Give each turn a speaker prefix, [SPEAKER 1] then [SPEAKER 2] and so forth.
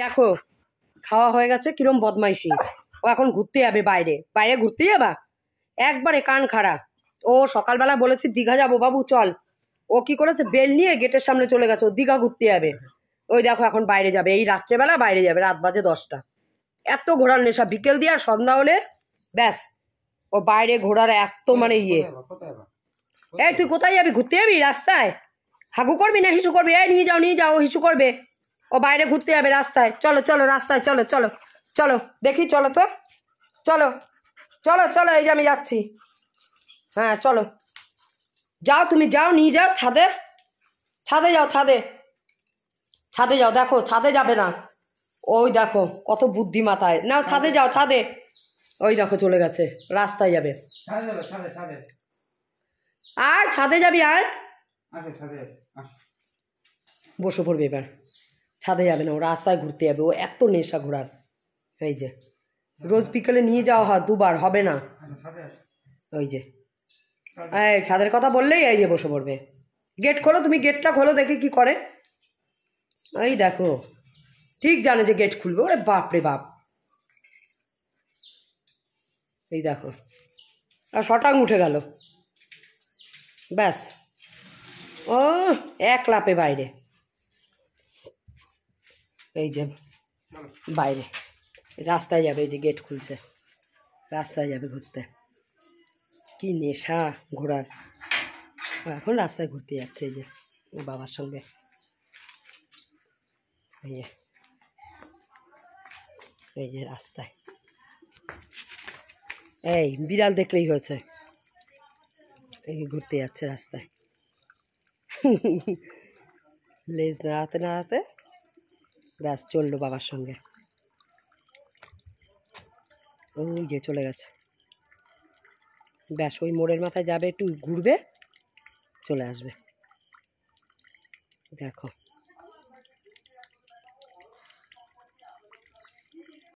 [SPEAKER 1] দেখো খাওয়া হয়ে গেছে কিরম বদমাইশি ও এখন ঘুরতে যাবে বাইরে বাইরে ঘুরতে যাবা একবারে কান খাড়া ও সকালবেলা বলেছি দীঘা যাবো বাবু চল ও কি করেছে বেল নিয়ে গেটের সামনে চলে গেছে ও দীঘা ঘুরতে যাবে ওই দেখো এখন বাইরে যাবে এই রাত্রেবেলা বাইরে যাবে রাত বাজে দশটা এত ঘোরার নেশা বিকেল দিয়ে আর সন্ধ্যা হলে ব্যাস ও বাইরে ঘোরার এত মানে ইয়ে এই তুই কোথায় যাবি ঘুরতে যাবি রাস্তায় হাগু করবি না হিসু করবি এই নিয়ে যাও নিয়ে যাও হিসু করবে ও বাইরে ঘুরতে যাবে রাস্তায় চলো চলো রাস্তায় চলো চলো চলো দেখি চলো তো চলো চলো চলো এই যে আমি যাচ্ছি হ্যাঁ চলো যাও তুমি যাও নিয়ে যাও ছাদে ছাদে যাও ছাদে ছাদে যাও দেখো ছাদে যাবে না ওই দেখো কত বুদ্ধি মাথায় না ছাদে যাও ছাদে ওই দেখো চলে গেছে রাস্তায় যাবে আর ছাদে যাবি আর বসে পড়বে এবার ছাদে যাবে না ও রাস্তায় ঘুরতে যাবে ও এত নেশা ঘোরার এই যে রোজ বিকেলে নিয়ে যাওয়া হয় দুবার হবে না ওই যে এই ছাদের কথা বললেই এই যে বসে পড়বে গেট খোলো তুমি গেটটা খোলো দেখে কি করে এই দেখো ঠিক জানে যে গেট খুলবে ওরে বাপ রে বাপ এই দেখো আর শটাং উঠে গেল ব্যাস ও এক লাপে বাইরে এই যে বাইরে রাস্তায় যাবে এই যে গেট খুলছে রাস্তায় যাবে ঘুরতে কি নেশা ঘোরার এখন রাস্তায় ঘুরতে যাচ্ছে এই যে বাবার সঙ্গে এই যে এই যে রাস্তায় এই বিড়াল দেখলেই হয়েছে এই ঘুরতে যাচ্ছে রাস্তায় লেজ নাড়াতে নাড়াতে ব্যাস চললো বাবার সঙ্গে ওই যে চলে গেছে ব্যাস ওই মোড়ের মাথায় যাবে একটু ঘুরবে চলে আসবে দেখো